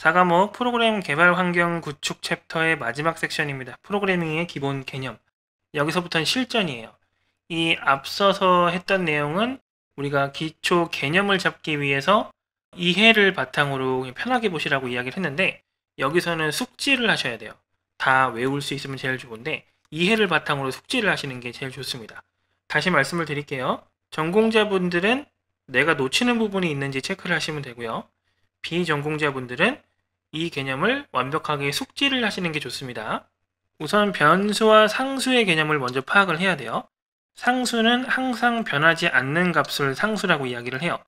4과목 프로그램 개발 환경 구축 챕터의 마지막 섹션입니다. 프로그래밍의 기본 개념. 여기서부터는 실전이에요. 이 앞서서 했던 내용은 우리가 기초 개념을 잡기 위해서 이해를 바탕으로 편하게 보시라고 이야기를 했는데 여기서는 숙지를 하셔야 돼요. 다 외울 수 있으면 제일 좋은데 이해를 바탕으로 숙지를 하시는 게 제일 좋습니다. 다시 말씀을 드릴게요. 전공자분들은 내가 놓치는 부분이 있는지 체크를 하시면 되고요. 비전공자분들은 이 개념을 완벽하게 숙지를 하시는 게 좋습니다. 우선 변수와 상수의 개념을 먼저 파악을 해야 돼요. 상수는 항상 변하지 않는 값을 상수라고 이야기를 해요.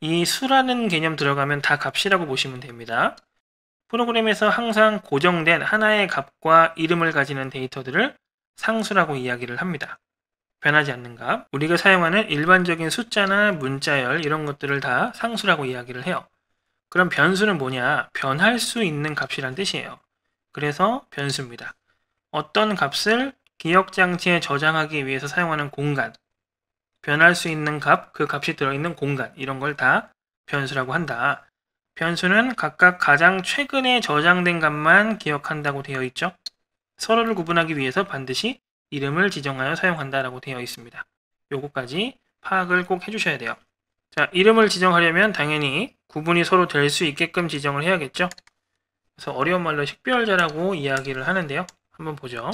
이 수라는 개념 들어가면 다 값이라고 보시면 됩니다. 프로그램에서 항상 고정된 하나의 값과 이름을 가지는 데이터들을 상수라고 이야기를 합니다. 변하지 않는 값, 우리가 사용하는 일반적인 숫자나 문자열 이런 것들을 다 상수라고 이야기를 해요. 그럼 변수는 뭐냐? 변할 수 있는 값이란 뜻이에요. 그래서 변수입니다. 어떤 값을 기억장치에 저장하기 위해서 사용하는 공간, 변할 수 있는 값, 그 값이 들어있는 공간 이런 걸 다 변수라고 한다. 변수는 각각 가장 최근에 저장된 값만 기억한다고 되어 있죠. 서로를 구분하기 위해서 반드시 이름을 지정하여 사용한다라고 되어 있습니다. 요거까지 파악을 꼭 해주셔야 돼요. 자, 이름을 지정하려면 당연히 구분이 서로 될 수 있게끔 지정을 해야겠죠. 그래서 어려운 말로 식별자라고 이야기를 하는데요. 한번 보죠.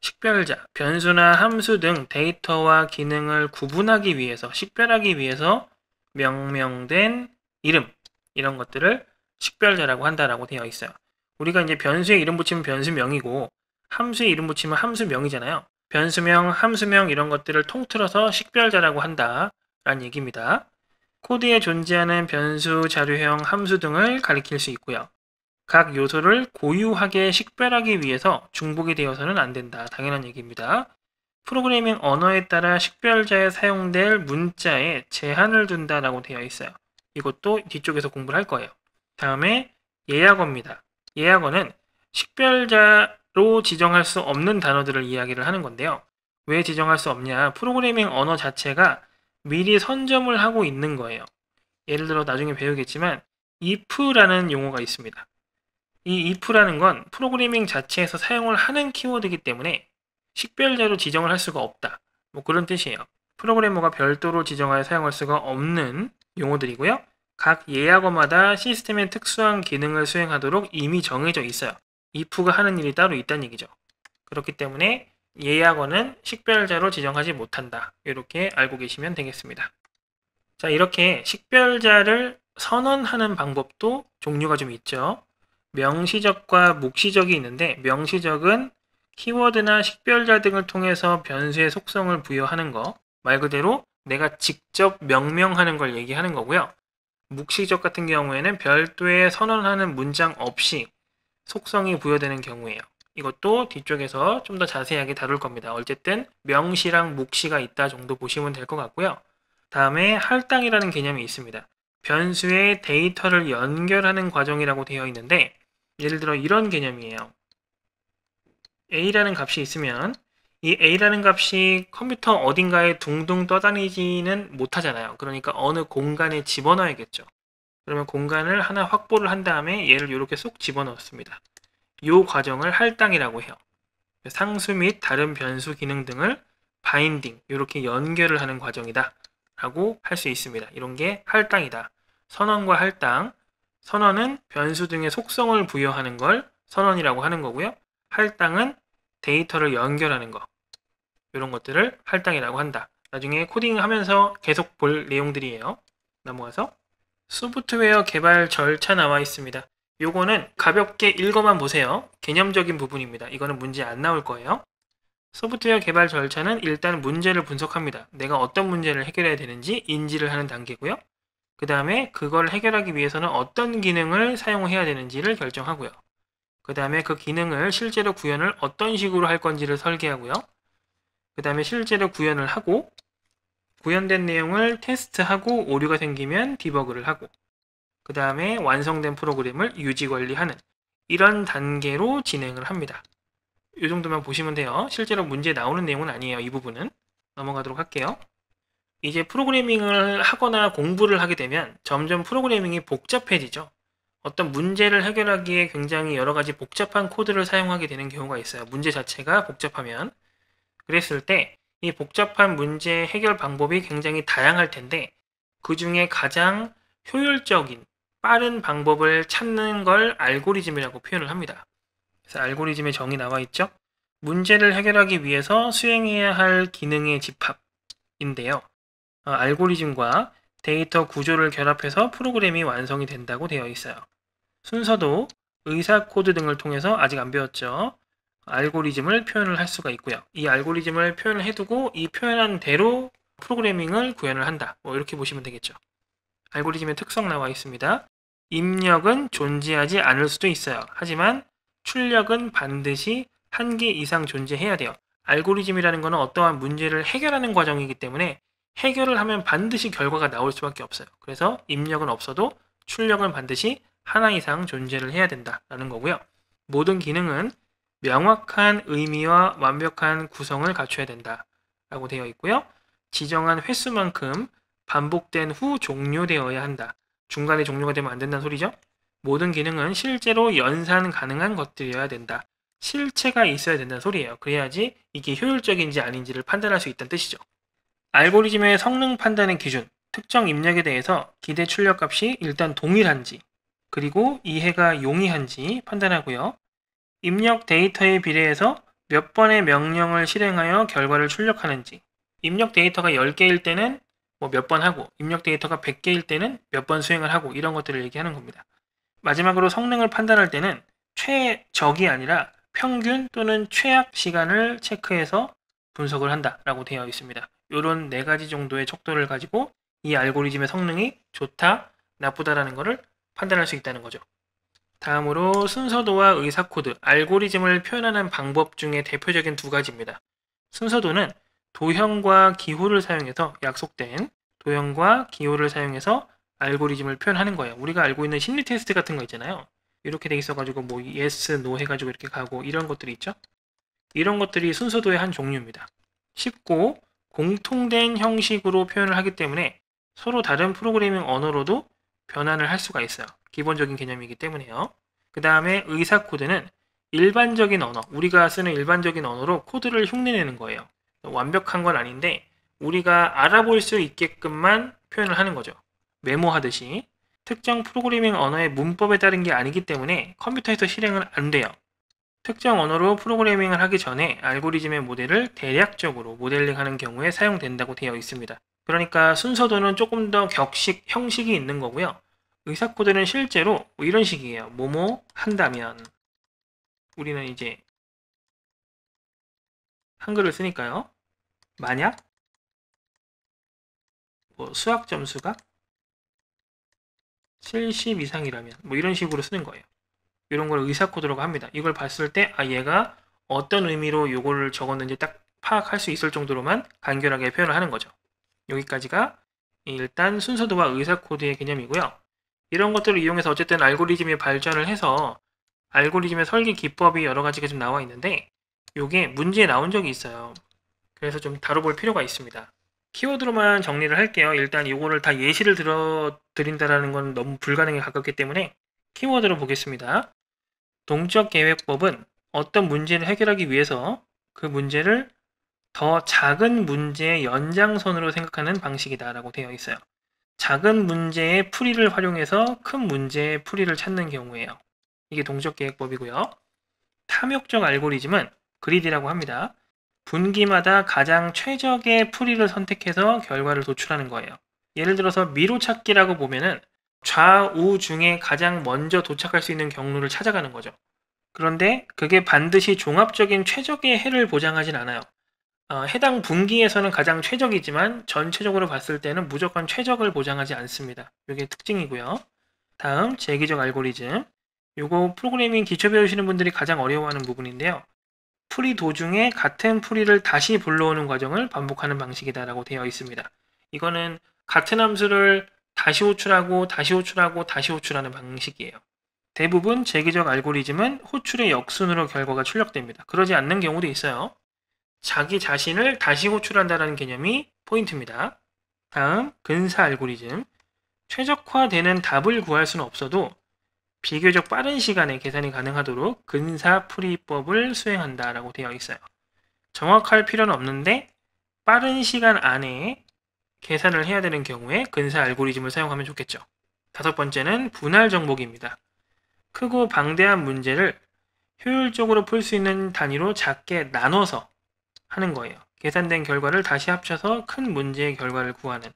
식별자, 변수나 함수 등 데이터와 기능을 구분하기 위해서, 식별하기 위해서 명명된 이름, 이런 것들을 식별자라고 한다라고 되어 있어요. 우리가 이제 변수에 이름 붙이면 변수명이고, 함수에 이름 붙이면 함수명이잖아요. 변수명, 함수명 이런 것들을 통틀어서 식별자라고 한다라는 얘기입니다. 코드에 존재하는 변수, 자료형, 함수 등을 가리킬 수 있고요. 각 요소를 고유하게 식별하기 위해서 중복이 되어서는 안 된다. 당연한 얘기입니다. 프로그래밍 언어에 따라 식별자에 사용될 문자에 제한을 둔다라고 되어 있어요. 이것도 뒤쪽에서 공부를 할 거예요. 다음에 예약어입니다. 예약어는 식별자로 지정할 수 없는 단어들을 이야기를 하는 건데요. 왜 지정할 수 없냐? 프로그래밍 언어 자체가 미리 선점을 하고 있는 거예요. 예를 들어 나중에 배우겠지만 if라는 용어가 있습니다. 이 if라는 건 프로그래밍 자체에서 사용을 하는 키워드이기 때문에 식별자로 지정을 할 수가 없다. 뭐 그런 뜻이에요. 프로그래머가 별도로 지정하여 사용할 수가 없는 용어들이고요. 각 예약어마다 시스템의 특수한 기능을 수행하도록 이미 정해져 있어요. if가 하는 일이 따로 있다는 얘기죠. 그렇기 때문에 예약어는 식별자로 지정하지 못한다. 이렇게 알고 계시면 되겠습니다. 자, 이렇게 식별자를 선언하는 방법도 종류가 좀 있죠. 명시적과 묵시적이 있는데 명시적은 키워드나 식별자 등을 통해서 변수의 속성을 부여하는 거, 말 그대로 내가 직접 명명하는 걸 얘기하는 거고요. 묵시적 같은 경우에는 별도의 선언하는 문장 없이 속성이 부여되는 경우예요. 이것도 뒤쪽에서 좀 더 자세하게 다룰 겁니다. 어쨌든 명시랑 묵시가 있다 정도 보시면 될 것 같고요. 다음에 할당이라는 개념이 있습니다. 변수에 데이터를 연결하는 과정이라고 되어 있는데 예를 들어 이런 개념이에요. A라는 값이 있으면 이 A라는 값이 컴퓨터 어딘가에 둥둥 떠다니지는 못하잖아요. 그러니까 어느 공간에 집어넣어야겠죠. 그러면 공간을 하나 확보를 한 다음에 얘를 이렇게 쏙 집어넣습니다. 었이 과정을 할당이라고 해요. 상수 및 다른 변수 기능 등을 바인딩 이렇게 연결을 하는 과정이다 라고 할 수 있습니다. 이런 게 할당이다. 선언과 할당 선언은 변수 등의 속성을 부여하는 걸 선언이라고 하는 거고요. 할당은 데이터를 연결하는 거 이런 것들을 할당이라고 한다. 나중에 코딩하면서 계속 볼 내용들이에요. 넘어가서 소프트웨어 개발 절차 나와 있습니다. 요거는 가볍게 읽어만 보세요. 개념적인 부분입니다. 이거는 문제 안 나올 거예요. 소프트웨어 개발 절차는 일단 문제를 분석합니다. 내가 어떤 문제를 해결해야 되는지 인지를 하는 단계고요. 그 다음에 그걸 해결하기 위해서는 어떤 기능을 사용해야 되는지를 결정하고요. 그 다음에 그 기능을 실제로 구현을 어떤 식으로 할 건지를 설계하고요. 그 다음에 실제로 구현을 하고 구현된 내용을 테스트하고 오류가 생기면 디버그를 하고 그 다음에 완성된 프로그램을 유지 관리하는 이런 단계로 진행을 합니다. 이 정도만 보시면 돼요. 실제로 문제 나오는 내용은 아니에요. 이 부분은. 넘어가도록 할게요. 이제 프로그래밍을 하거나 공부를 하게 되면 점점 프로그래밍이 복잡해지죠. 어떤 문제를 해결하기에 굉장히 여러 가지 복잡한 코드를 사용하게 되는 경우가 있어요. 문제 자체가 복잡하면. 그랬을 때 이 복잡한 문제 해결 방법이 굉장히 다양할 텐데 그 중에 가장 효율적인 빠른 방법을 찾는 걸 알고리즘이라고 표현을 합니다. 그래서 알고리즘의 정의 나와 있죠. 문제를 해결하기 위해서 수행해야 할 기능의 집합인데요. 어, 알고리즘과 데이터 구조를 결합해서 프로그램이 완성이 된다고 되어 있어요. 순서도 의사 코드 등을 통해서 아직 안 배웠죠. 알고리즘을 표현을 할 수가 있고요. 이 알고리즘을 표현을 해두고 이 표현한 대로 프로그래밍을 구현을 한다. 뭐 이렇게 보시면 되겠죠. 알고리즘의 특성 나와 있습니다. 입력은 존재하지 않을 수도 있어요. 하지만 출력은 반드시 한 개 이상 존재해야 돼요. 알고리즘이라는 것은 어떠한 문제를 해결하는 과정이기 때문에 해결을 하면 반드시 결과가 나올 수밖에 없어요. 그래서 입력은 없어도 출력은 반드시 하나 이상 존재를 해야 된다라는 거고요. 모든 기능은 명확한 의미와 완벽한 구성을 갖춰야 된다라고 되어 있고요. 지정한 횟수만큼 반복된 후 종료되어야 한다. 중간에 종료가 되면 안 된다는 소리죠. 모든 기능은 실제로 연산 가능한 것들이어야 된다. 실체가 있어야 된다는 소리예요. 그래야지 이게 효율적인지 아닌지를 판단할 수 있다는 뜻이죠. 알고리즘의 성능 판단의 기준, 특정 입력에 대해서 기대 출력 값이 일단 동일한지, 그리고 이해가 용이한지 판단하고요. 입력 데이터에 비례해서 몇 번의 명령을 실행하여 결과를 출력하는지, 입력 데이터가 10개일 때는 뭐몇번 하고 입력 데이터가 100개일 때는 몇 번 수행을 하고 이런 것들을 얘기하는 겁니다. 마지막으로 성능을 판단할 때는 최적이 아니라 평균 또는 최악 시간을 체크해서 분석을 한다라고 되어 있습니다. 이런 네 가지 정도의 척도를 가지고 이 알고리즘의 성능이 좋다, 나쁘다라는 것을 판단할 수 있다는 거죠. 다음으로 순서도와 의사코드, 알고리즘을 표현하는 방법 중에 대표적인 두 가지입니다. 순서도는 도형과 기호를 사용해서 약속된 도형과 기호를 사용해서 알고리즘을 표현하는 거예요. 우리가 알고 있는 심리 테스트 같은 거 있잖아요. 이렇게 돼 있어가지고 뭐 yes, no 해가지고 이렇게 가고 이런 것들이 있죠. 이런 것들이 순서도의 한 종류입니다. 쉽고 공통된 형식으로 표현을 하기 때문에 서로 다른 프로그래밍 언어로도 변환을 할 수가 있어요. 기본적인 개념이기 때문에요. 그 다음에 의사 코드는 일반적인 언어, 우리가 쓰는 일반적인 언어로 코드를 흉내내는 거예요. 완벽한 건 아닌데 우리가 알아볼 수 있게끔만 표현을 하는 거죠. 메모하듯이 특정 프로그래밍 언어의 문법에 따른 게 아니기 때문에 컴퓨터에서 실행은 안 돼요. 특정 언어로 프로그래밍을 하기 전에 알고리즘의 모델을 대략적으로 모델링하는 경우에 사용된다고 되어 있습니다. 그러니까 순서도는 조금 더 격식, 형식이 있는 거고요. 의사코드는 실제로 이런 식이에요. 뭐뭐 한다면 우리는 이제 한글을 쓰니까요. 만약 뭐 수학 점수가 70 이상이라면 뭐 이런 식으로 쓰는 거예요. 이런 걸 의사코드라고 합니다. 이걸 봤을 때 아 얘가 어떤 의미로 요거를 적었는지 딱 파악할 수 있을 정도로만 간결하게 표현을 하는 거죠. 여기까지가 일단 순서도와 의사코드의 개념이고요. 이런 것들을 이용해서 어쨌든 알고리즘이 발전을 해서 알고리즘의 설계 기법이 여러 가지가 좀 나와 있는데 요게 문제에 나온 적이 있어요. 그래서 좀 다뤄볼 필요가 있습니다. 키워드로만 정리를 할게요. 일단 이거를 다 예시를 들어 드린다라는 건 너무 불가능에 가깝기 때문에 키워드로 보겠습니다. 동적 계획법은 어떤 문제를 해결하기 위해서 그 문제를 더 작은 문제의 연장선으로 생각하는 방식이다라고 되어 있어요. 작은 문제의 풀이를 활용해서 큰 문제의 풀이를 찾는 경우에요 이게 동적 계획법이고요. 탐욕적 알고리즘은 그리드라고 합니다. 분기마다 가장 최적의 풀이를 선택해서 결과를 도출하는 거예요. 예를 들어서 미로찾기라고 보면은 좌우 중에 가장 먼저 도착할 수 있는 경로를 찾아가는 거죠. 그런데 그게 반드시 종합적인 최적의 해를 보장하진 않아요. 어, 해당 분기에서는 가장 최적이지만 전체적으로 봤을 때는 무조건 최적을 보장하지 않습니다. 이게 특징이고요. 다음 재기적 알고리즘. 이거 프로그래밍 기초 배우시는 분들이 가장 어려워하는 부분인데요. 풀이 도중에 같은 풀이를 다시 불러오는 과정을 반복하는 방식이다라고 되어 있습니다. 이거는 같은 함수를 다시 호출하고 다시 호출하고 다시 호출하는 방식이에요. 대부분 재기적 알고리즘은 호출의 역순으로 결과가 출력됩니다. 그러지 않는 경우도 있어요. 자기 자신을 다시 호출한다는 개념이 포인트입니다. 다음 근사 알고리즘 최적화되는 답을 구할 수는 없어도 비교적 빠른 시간에 계산이 가능하도록 근사 풀이법을 수행한다라고 되어 있어요. 정확할 필요는 없는데 빠른 시간 안에 계산을 해야 되는 경우에 근사 알고리즘을 사용하면 좋겠죠. 다섯 번째는 분할 정복입니다. 크고 방대한 문제를 효율적으로 풀 수 있는 단위로 작게 나눠서 하는 거예요. 계산된 결과를 다시 합쳐서 큰 문제의 결과를 구하는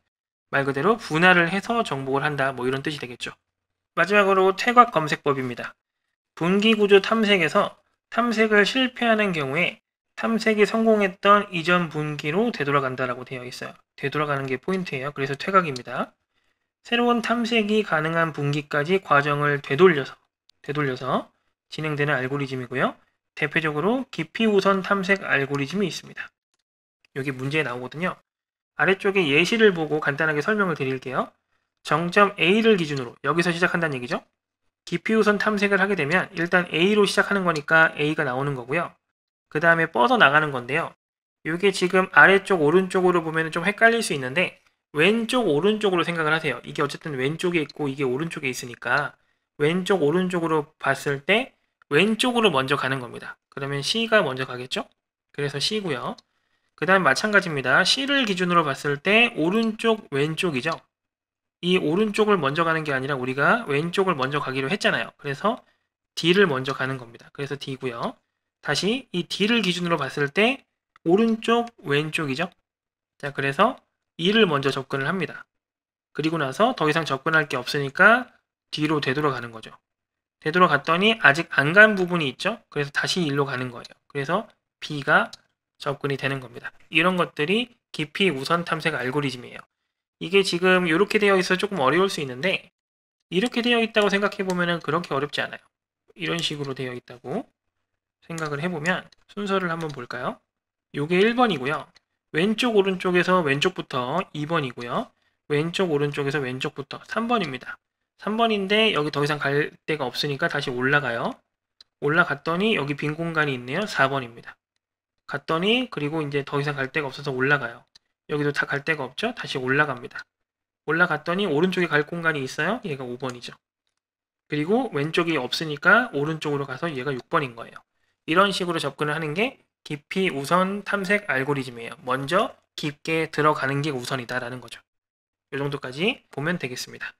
말 그대로 분할을 해서 정복을 한다 뭐 이런 뜻이 되겠죠. 마지막으로 태각 검색법입니다. 분기구조 탐색에서 탐색을 실패하는 경우에 탐색이 성공했던 이전 분기로 되돌아간다라고 되어 있어요. 되돌아가는 게 포인트예요. 그래서 퇴각입니다. 새로운 탐색이 가능한 분기까지 과정을 되돌려서 되돌려서 진행되는 알고리즘이고요. 대표적으로 깊이 우선 탐색 알고리즘이 있습니다. 여기 문제에 나오거든요. 아래쪽에 예시를 보고 간단하게 설명을 드릴게요. 정점 A를 기준으로 여기서 시작한다는 얘기죠. 기피우선 탐색을 하게 되면 일단 A로 시작하는 거니까 A가 나오는 거고요. 그 다음에 뻗어나가는 건데요. 이게 지금 아래쪽 오른쪽으로 보면 좀 헷갈릴 수 있는데 왼쪽 오른쪽으로 생각을 하세요. 이게 어쨌든 왼쪽에 있고 이게 오른쪽에 있으니까 왼쪽 오른쪽으로 봤을 때 왼쪽으로 먼저 가는 겁니다. 그러면 C가 먼저 가겠죠? 그래서 C고요. 그 다음 마찬가지입니다. C를 기준으로 봤을 때 오른쪽 왼쪽이죠. 이 오른쪽을 먼저 가는 게 아니라 우리가 왼쪽을 먼저 가기로 했잖아요. 그래서 D를 먼저 가는 겁니다. 그래서 D고요. 다시 이 D를 기준으로 봤을 때 오른쪽, 왼쪽이죠. 자, 그래서 E를 먼저 접근을 합니다. 그리고 나서 더 이상 접근할 게 없으니까 d 로 되돌아가는 거죠. 되돌아갔더니 아직 안 간 부분이 있죠. 그래서 다시 일로 가는 거죠. 그래서 B가 접근이 되는 겁니다. 이런 것들이 깊이 우선 탐색 알고리즘이에요. 이게 지금 이렇게 되어 있어 조금 어려울 수 있는데 이렇게 되어 있다고 생각해 보면은 그렇게 어렵지 않아요. 이런 식으로 되어 있다고 생각을 해보면 순서를 한번 볼까요? 요게 1번이고요. 왼쪽 오른쪽에서 왼쪽부터 2번이고요. 왼쪽 오른쪽에서 왼쪽부터 3번입니다. 3번인데 여기 더 이상 갈 데가 없으니까 다시 올라가요. 올라갔더니 여기 빈 공간이 있네요. 4번입니다. 갔더니 그리고 이제 더 이상 갈 데가 없어서 올라가요. 여기도 다 갈 데가 없죠? 다시 올라갑니다. 올라갔더니 오른쪽에 갈 공간이 있어요. 얘가 5번이죠. 그리고 왼쪽이 없으니까 오른쪽으로 가서 얘가 6번인 거예요. 이런 식으로 접근을 하는 게 깊이 우선 탐색 알고리즘이에요. 먼저 깊게 들어가는 게 우선이다라는 거죠. 이 정도까지 보면 되겠습니다.